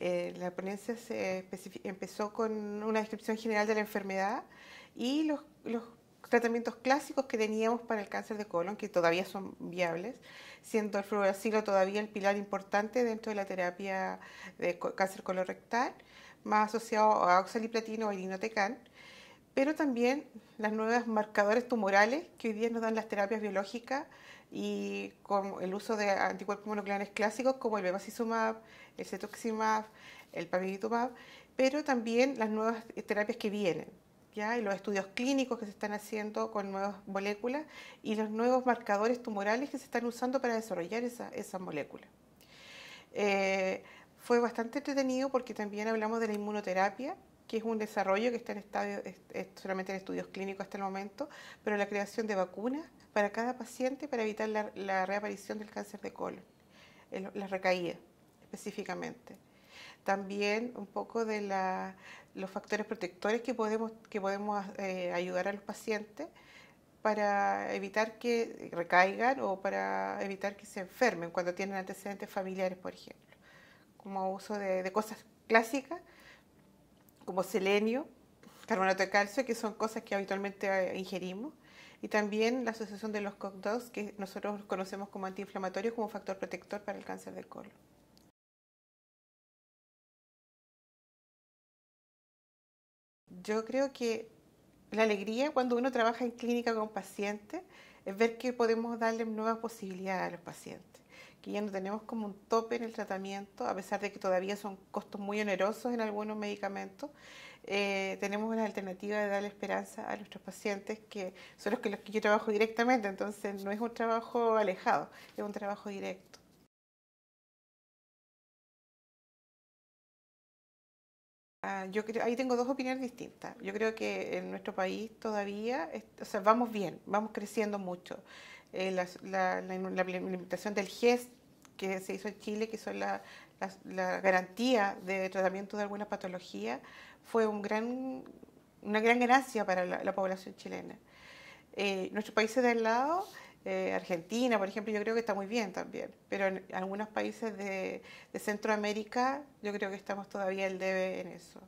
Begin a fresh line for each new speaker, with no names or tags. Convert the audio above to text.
Eh, la ponencia se empezó con una descripción general de la enfermedad y los, tratamientos clásicos que teníamos para el cáncer de colon, que todavía son viables, siendo el fluoracilo todavía el pilar importante dentro de la terapia de cáncer colorectal, más asociado a oxaliplatino o irinotecan pero también las nuevas marcadores tumorales que hoy día nos dan las terapias biológicas y con el uso de anticuerpos monoclonales clásicos como el bevacizumab, el cetuximab, el pamitumab, pero también las nuevas eh, terapias que vienen. ¿Ya? y los estudios clínicos que se están haciendo con nuevas moléculas y los nuevos marcadores tumorales que se están usando para desarrollar esas esa moléculas. Eh, fue bastante entretenido porque también hablamos de la inmunoterapia, que es un desarrollo que está en solamente en estudios clínicos hasta el momento, pero la creación de vacunas para cada paciente para evitar la, reaparición del cáncer de colon, la recaída específicamente. También un poco de los factores protectores que podemos, eh, ayudar a los pacientes para evitar que recaigan o para evitar que se enfermen cuando tienen antecedentes familiares, por ejemplo, como uso de cosas clásicas como selenio, carbonato de calcio, que son cosas que habitualmente eh, ingerimos, y también la asociación de los coq que nosotros conocemos como antiinflamatorios, como factor protector para el cáncer de colon.
Yo creo que
la alegría cuando uno trabaja en clínica con pacientes es ver que podemos darle nuevas posibilidades a los pacientes que ya no tenemos como un tope en el tratamiento, a pesar de que todavía son costos muy onerosos en algunos medicamentos, eh, tenemos una alternativa de darle esperanza a nuestros pacientes, que son los que, los que yo trabajo directamente, entonces no es un trabajo alejado, es un trabajo directo. Ah, yo creo, ahí tengo dos opiniones distintas. Yo creo que en nuestro país todavía, o sea, vamos bien, vamos creciendo mucho. Eh, la, implementación del GES que se hizo en Chile, que son la, garantía de tratamiento de alguna patología, fue un gran, una gran gracia para la, población chilena. Eh, nuestro país países de al lado eh, Argentina, por ejemplo, yo creo que está muy bien también, pero en algunos países de, de Centroamérica yo creo que estamos todavía el debe en eso.